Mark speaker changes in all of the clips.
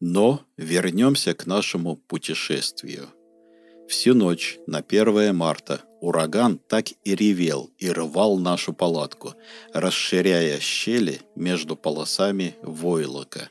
Speaker 1: Но вернемся к нашему путешествию. Всю ночь на 1 марта ураган так и ревел и рвал нашу палатку, расширяя щели между полосами войлока.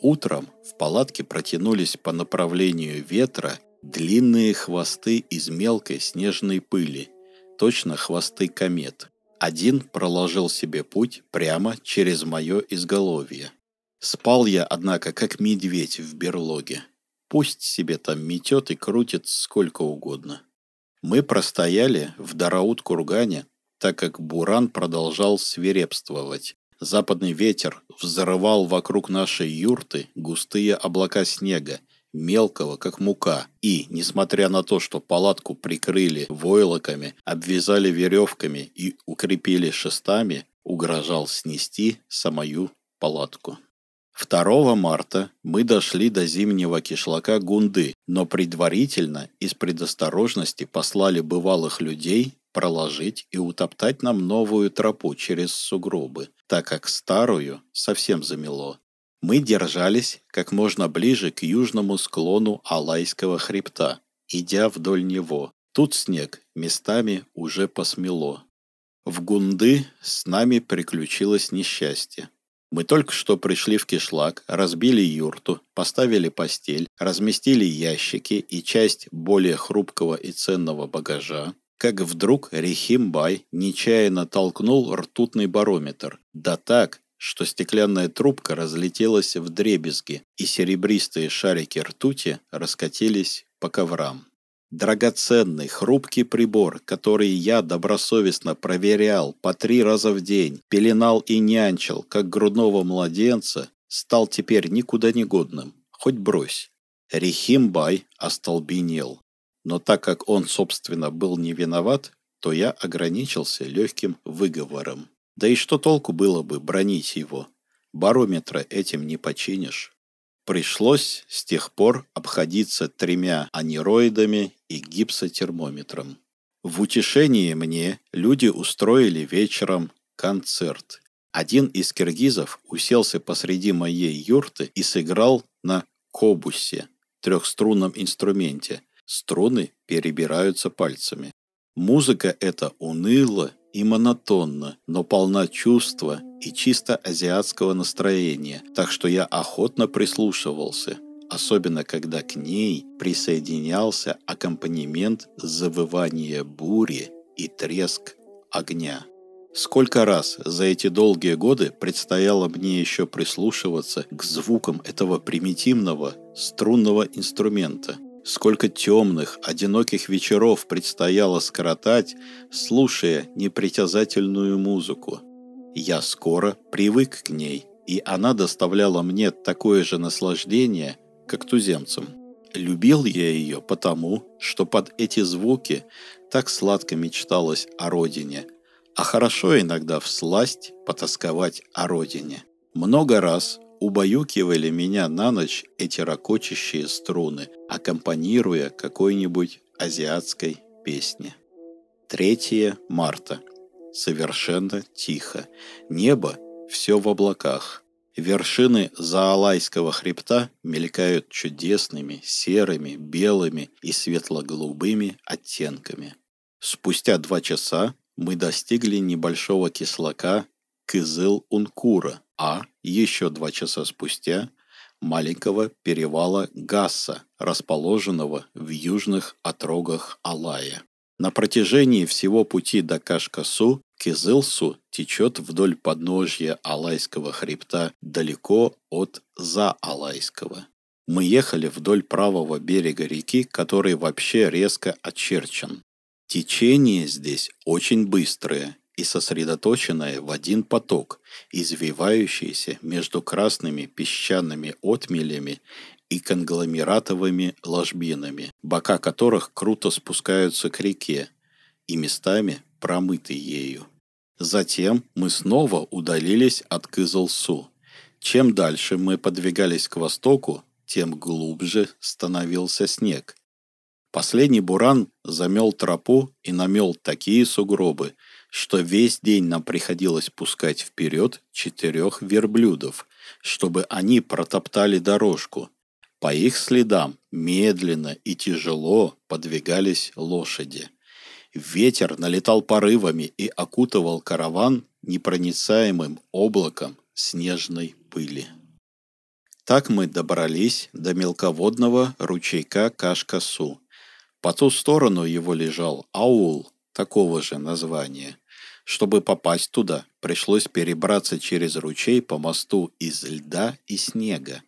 Speaker 1: Утром в палатке протянулись по направлению ветра длинные хвосты из мелкой снежной пыли, точно хвосты комет. Один проложил себе путь прямо через мое изголовье, Спал я, однако, как медведь в берлоге. Пусть себе там метет и крутит сколько угодно. Мы простояли в Дараут-Кургане, так как Буран продолжал свирепствовать. Западный ветер взрывал вокруг нашей юрты густые облака снега, мелкого, как мука, и, несмотря на то, что палатку прикрыли войлоками, обвязали веревками и укрепили шестами, угрожал снести самую палатку. 2 марта мы дошли до зимнего кишлака Гунды, но предварительно из предосторожности послали бывалых людей проложить и утоптать нам новую тропу через сугробы, так как старую совсем замело. Мы держались как можно ближе к южному склону Алайского хребта, идя вдоль него. Тут снег местами уже посмело. В Гунды с нами приключилось несчастье. Мы только что пришли в кишлак, разбили юрту, поставили постель, разместили ящики и часть более хрупкого и ценного багажа, как вдруг Рихимбай нечаянно толкнул ртутный барометр. Да так, что стеклянная трубка разлетелась в дребезги, и серебристые шарики ртути раскатились по коврам. Драгоценный, хрупкий прибор, который я добросовестно проверял по три раза в день, пеленал и нянчил, как грудного младенца, стал теперь никуда не годным, хоть брось. Рихимбай остолбенел. Но так как он, собственно, был не виноват, то я ограничился легким выговором. Да и что толку было бы бронить его? Барометра этим не починишь. Пришлось с тех пор обходиться тремя анероидами и гипсотермометром. В утешении мне люди устроили вечером концерт. Один из киргизов уселся посреди моей юрты и сыграл на кобусе, трехструнном инструменте. Струны перебираются пальцами. Музыка эта уныла и монотонна, но полна чувства и чисто азиатского настроения, так что я охотно прислушивался – особенно когда к ней присоединялся аккомпанемент завывания бури и треск огня. Сколько раз за эти долгие годы предстояло мне еще прислушиваться к звукам этого примитивного струнного инструмента. Сколько темных, одиноких вечеров предстояло скоротать, слушая непритязательную музыку. Я скоро привык к ней, и она доставляла мне такое же наслаждение, как туземцам. Любил я ее потому, что под эти звуки так сладко мечталось о родине, а хорошо иногда в сласть потасковать о родине. Много раз убаюкивали меня на ночь эти ракочащие струны, аккомпанируя какой-нибудь азиатской песне. 3 марта. Совершенно тихо. Небо все в облаках – Вершины Заалайского хребта мелькают чудесными серыми, белыми и светло-голубыми оттенками. Спустя два часа мы достигли небольшого кислока Кызыл-Ункура, а еще два часа спустя маленького перевала Гасса, расположенного в южных отрогах Алая. На протяжении всего пути до Кашкасу Кизылсу течет вдоль подножья Алайского хребта далеко от Заалайского. Мы ехали вдоль правого берега реки, который вообще резко очерчен. Течение здесь очень быстрое и сосредоточенное в один поток, извивающийся между красными песчаными отмелями и конгломератовыми ложбинами, бока которых круто спускаются к реке и местами промыты ею. Затем мы снова удалились от Кызылсу. Чем дальше мы подвигались к востоку, тем глубже становился снег. Последний буран замел тропу и намел такие сугробы, что весь день нам приходилось пускать вперед четырех верблюдов, чтобы они протоптали дорожку – по их следам медленно и тяжело подвигались лошади. Ветер налетал порывами и окутывал караван непроницаемым облаком снежной пыли. Так мы добрались до мелководного ручейка Кашкасу. По ту сторону его лежал аул такого же названия. Чтобы попасть туда, пришлось перебраться через ручей по мосту из льда и снега.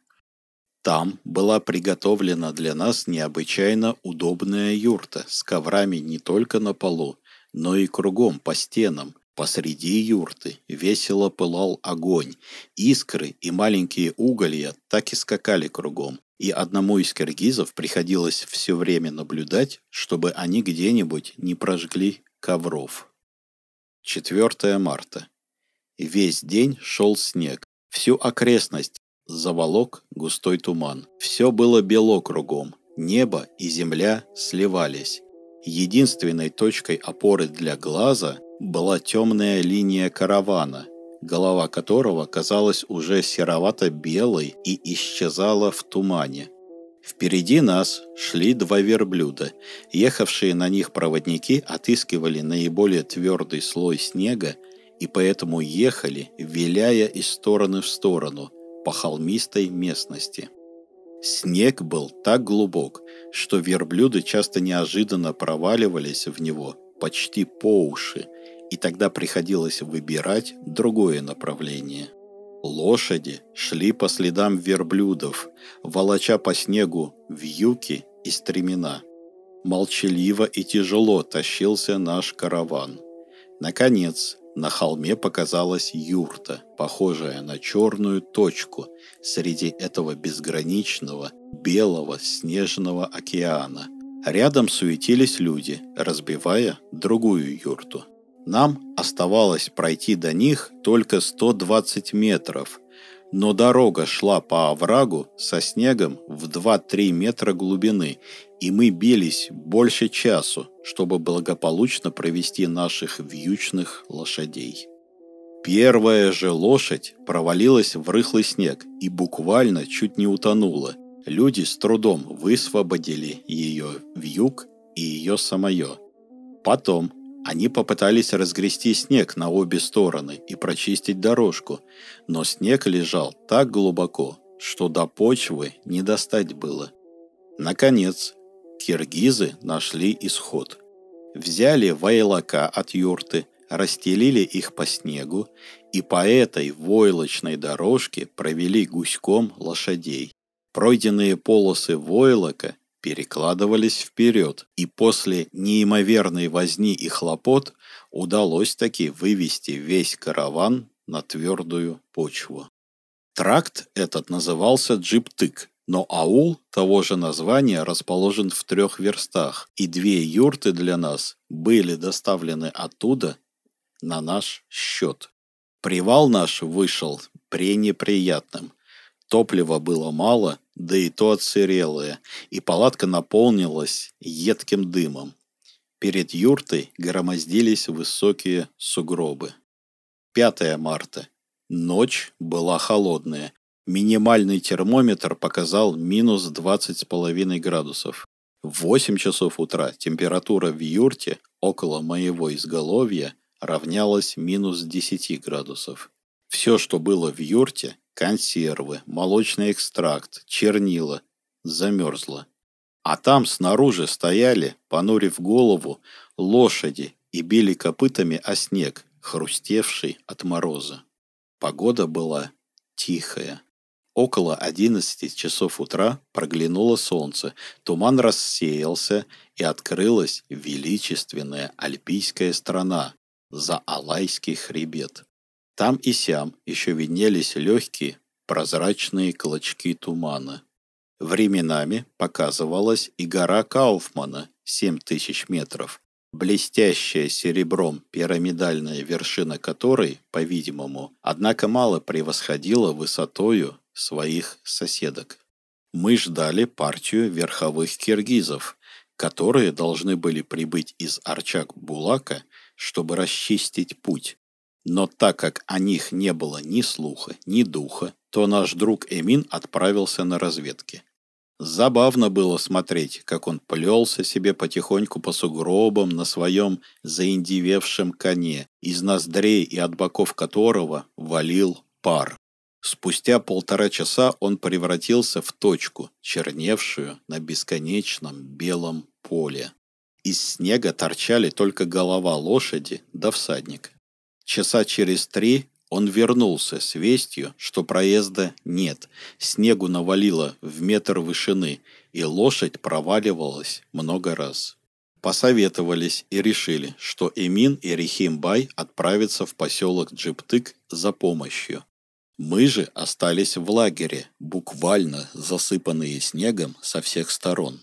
Speaker 1: Там была приготовлена для нас необычайно удобная юрта с коврами не только на полу, но и кругом по стенам. Посреди юрты весело пылал огонь. Искры и маленькие уголья так и скакали кругом. И одному из киргизов приходилось все время наблюдать, чтобы они где-нибудь не прожгли ковров. 4 марта. Весь день шел снег. Всю окрестность заволок густой туман. Все было бело кругом, небо и земля сливались. Единственной точкой опоры для глаза была темная линия каравана, голова которого казалась уже серовато-белой и исчезала в тумане. Впереди нас шли два верблюда. Ехавшие на них проводники отыскивали наиболее твердый слой снега и поэтому ехали, виляя из стороны в сторону – по холмистой местности. Снег был так глубок, что верблюды часто неожиданно проваливались в него почти по уши, и тогда приходилось выбирать другое направление. Лошади шли по следам верблюдов, волоча по снегу вьюки и стремена. Молчаливо и тяжело тащился наш караван. Наконец, на холме показалась юрта, похожая на черную точку среди этого безграничного белого снежного океана. Рядом суетились люди, разбивая другую юрту. Нам оставалось пройти до них только 120 метров, но дорога шла по оврагу со снегом в 2-3 метра глубины и мы бились больше часу, чтобы благополучно провести наших вьючных лошадей. Первая же лошадь провалилась в рыхлый снег и буквально чуть не утонула. Люди с трудом высвободили ее вьюг и ее самое. Потом они попытались разгрести снег на обе стороны и прочистить дорожку, но снег лежал так глубоко, что до почвы не достать было. Наконец, Киргизы нашли исход. Взяли войлока от юрты, расстелили их по снегу и по этой войлочной дорожке провели гуськом лошадей. Пройденные полосы войлока перекладывались вперед, и после неимоверной возни и хлопот удалось таки вывести весь караван на твердую почву. Тракт этот назывался Джиптык но аул того же названия расположен в трех верстах, и две юрты для нас были доставлены оттуда на наш счет. Привал наш вышел пренеприятным. Топлива было мало, да и то отсырелое, и палатка наполнилась едким дымом. Перед юртой громоздились высокие сугробы. 5 марта. Ночь была холодная, Минимальный термометр показал минус 20,5 градусов. В 8 часов утра температура в юрте около моего изголовья равнялась минус 10 градусов. Все, что было в юрте – консервы, молочный экстракт, чернила – замерзло. А там снаружи стояли, понурив голову, лошади и били копытами о снег, хрустевший от мороза. Погода была тихая. Около 11 часов утра проглянуло солнце, туман рассеялся, и открылась величественная альпийская страна за Алайский хребет. Там и сям еще виднелись легкие, прозрачные клочки тумана. Временами показывалась и гора Кауфмана, 7000 метров, блестящая серебром пирамидальная вершина которой, по-видимому, однако мало превосходила высотою своих соседок. Мы ждали партию верховых киргизов, которые должны были прибыть из Арчак-Булака, чтобы расчистить путь. Но так как о них не было ни слуха, ни духа, то наш друг Эмин отправился на разведки. Забавно было смотреть, как он плелся себе потихоньку по сугробам на своем заиндевевшем коне, из ноздрей и от боков которого валил пар. Спустя полтора часа он превратился в точку, черневшую на бесконечном белом поле. Из снега торчали только голова лошади да всадник. Часа через три он вернулся с вестью, что проезда нет, снегу навалило в метр вышины, и лошадь проваливалась много раз. Посоветовались и решили, что Эмин и Рихимбай отправятся в поселок Джиптык за помощью. Мы же остались в лагере, буквально засыпанные снегом со всех сторон.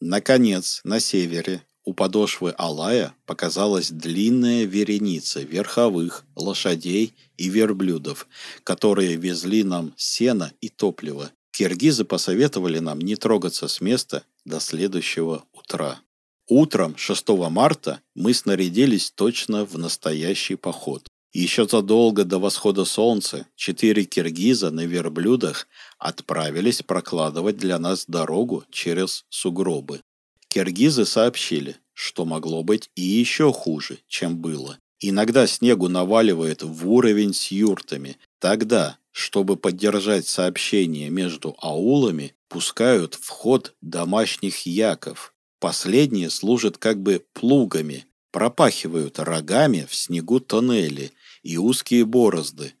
Speaker 1: Наконец, на севере, у подошвы Алая показалась длинная вереница верховых, лошадей и верблюдов, которые везли нам сено и топливо. Киргизы посоветовали нам не трогаться с места до следующего утра. Утром 6 марта мы снарядились точно в настоящий поход. Еще задолго до восхода солнца четыре киргиза на верблюдах отправились прокладывать для нас дорогу через сугробы. Киргизы сообщили, что могло быть и еще хуже, чем было. Иногда снегу наваливает в уровень с юртами. Тогда, чтобы поддержать сообщение между аулами, пускают в ход домашних яков. Последние служат как бы плугами, пропахивают рогами в снегу тоннели – и узкие борозды,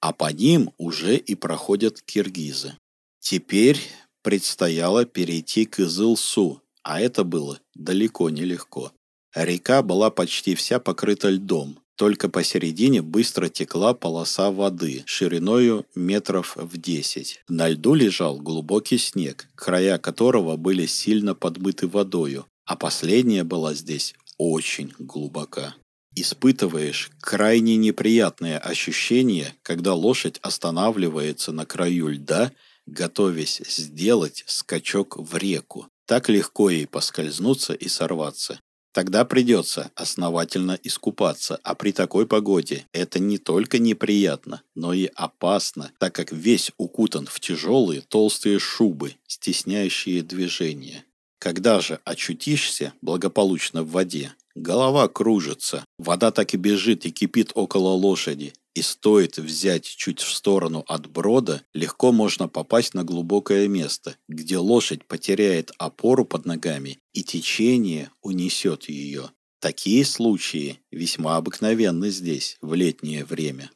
Speaker 1: а по ним уже и проходят киргизы. Теперь предстояло перейти к Изылсу, а это было далеко не легко. Река была почти вся покрыта льдом, только посередине быстро текла полоса воды шириною метров в десять. На льду лежал глубокий снег, края которого были сильно подмыты водою, а последняя была здесь очень глубока испытываешь крайне неприятное ощущение, когда лошадь останавливается на краю льда, готовясь сделать скачок в реку. Так легко ей поскользнуться и сорваться. Тогда придется основательно искупаться, а при такой погоде это не только неприятно, но и опасно, так как весь укутан в тяжелые толстые шубы, стесняющие движение. Когда же очутишься благополучно в воде, Голова кружится, вода так и бежит и кипит около лошади, и стоит взять чуть в сторону от брода, легко можно попасть на глубокое место, где лошадь потеряет опору под ногами и течение унесет ее. Такие случаи весьма обыкновенны здесь в летнее время.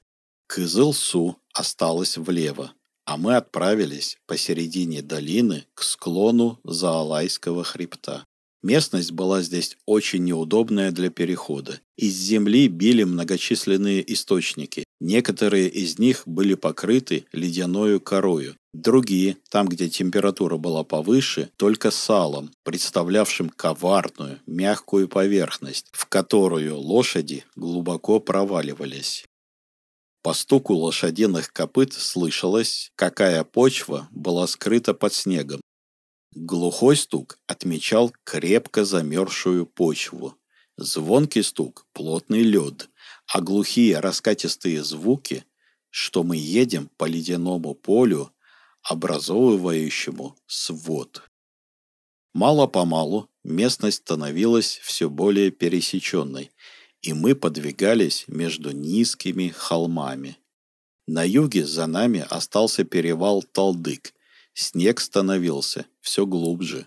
Speaker 1: Кызылсу осталось влево, а мы отправились посередине долины к склону Заалайского хребта. Местность была здесь очень неудобная для перехода. Из земли били многочисленные источники. Некоторые из них были покрыты ледяною корою. Другие, там, где температура была повыше, только салом, представлявшим коварную, мягкую поверхность, в которую лошади глубоко проваливались. По стуку лошадиных копыт слышалось, какая почва была скрыта под снегом, Глухой стук отмечал крепко замерзшую почву. Звонкий стук – плотный лед, а глухие раскатистые звуки, что мы едем по ледяному полю, образовывающему свод. Мало-помалу местность становилась все более пересеченной, и мы подвигались между низкими холмами. На юге за нами остался перевал Талдык – Снег становился все глубже.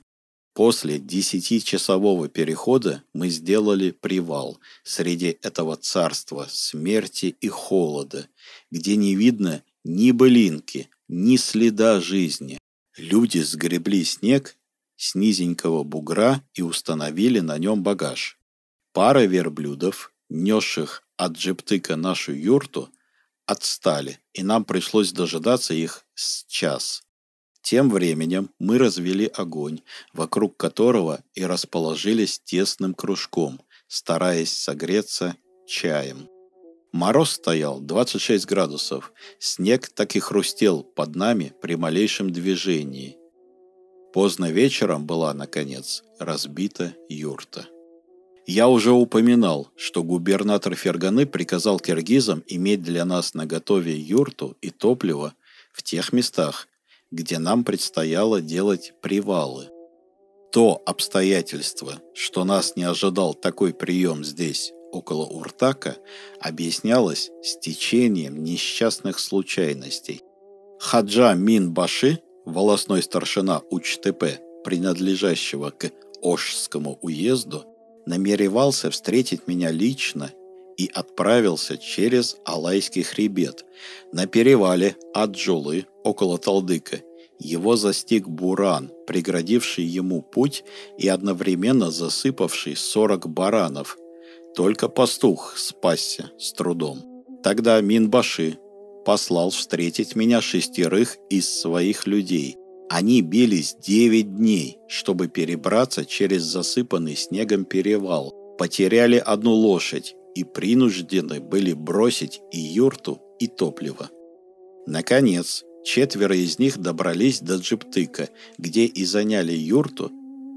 Speaker 1: После десятичасового перехода мы сделали привал среди этого царства смерти и холода, где не видно ни былинки, ни следа жизни. Люди сгребли снег с низенького бугра и установили на нем багаж. Пара верблюдов, несших от джептыка нашу юрту, отстали, и нам пришлось дожидаться их с час. Тем временем мы развели огонь, вокруг которого и расположились тесным кружком, стараясь согреться чаем. Мороз стоял 26 градусов, снег так и хрустел под нами при малейшем движении. Поздно вечером была, наконец, разбита юрта. Я уже упоминал, что губернатор Ферганы приказал киргизам иметь для нас на готове юрту и топливо в тех местах, где нам предстояло делать привалы. То обстоятельство, что нас не ожидал такой прием здесь, около Уртака, объяснялось стечением несчастных случайностей. Хаджа Мин Баши, волосной старшина УЧТП, принадлежащего к Ошскому уезду, намеревался встретить меня лично и отправился через Алайский хребет. На перевале Аджулы, около Талдыка, его застиг буран, преградивший ему путь и одновременно засыпавший 40 баранов. Только пастух спасся с трудом. Тогда Минбаши послал встретить меня шестерых из своих людей. Они бились 9 дней, чтобы перебраться через засыпанный снегом перевал. Потеряли одну лошадь и принуждены были бросить и юрту, и топливо. Наконец, четверо из них добрались до Джиптыка, где и заняли юрту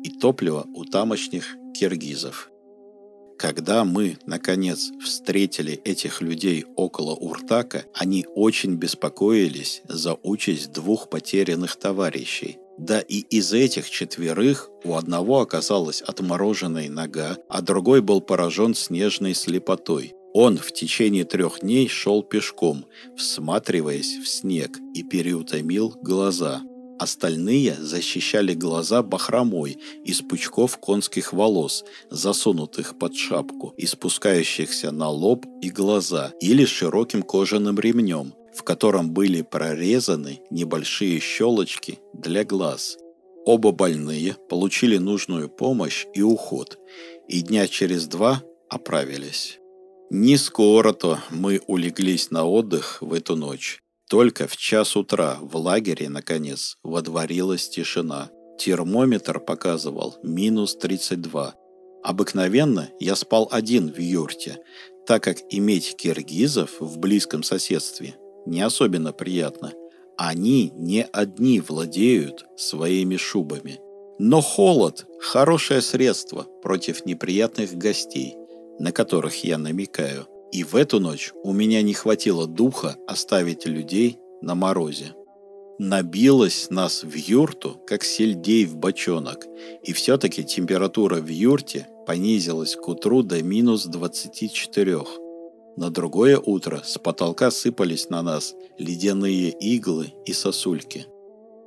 Speaker 1: и топливо у тамошних киргизов. Когда мы, наконец, встретили этих людей около Уртака, они очень беспокоились за участь двух потерянных товарищей, да и из этих четверых у одного оказалась отмороженная нога, а другой был поражен снежной слепотой. Он в течение трех дней шел пешком, всматриваясь в снег, и переутомил глаза. Остальные защищали глаза бахромой из пучков конских волос, засунутых под шапку, и спускающихся на лоб и глаза, или широким кожаным ремнем, в котором были прорезаны небольшие щелочки для глаз. Оба больные получили нужную помощь и уход, и дня через два оправились. Не скоро-то мы улеглись на отдых в эту ночь. Только в час утра в лагере, наконец, водворилась тишина. Термометр показывал минус 32. Обыкновенно я спал один в юрте, так как иметь киргизов в близком соседстве не особенно приятно. Они не одни владеют своими шубами. Но холод – хорошее средство против неприятных гостей, на которых я намекаю. И в эту ночь у меня не хватило духа оставить людей на морозе. Набилось нас в юрту, как сельдей в бочонок, и все-таки температура в юрте понизилась к утру до минус 24 на другое утро с потолка сыпались на нас ледяные иглы и сосульки.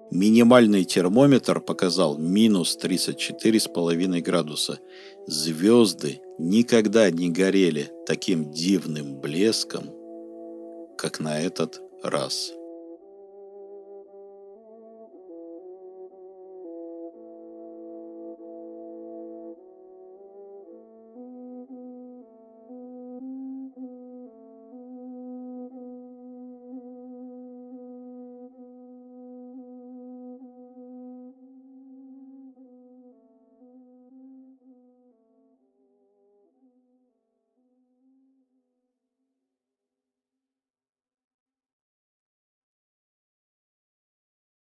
Speaker 1: Минимальный термометр показал минус 34,5 градуса. Звезды никогда не горели таким дивным блеском, как на этот раз.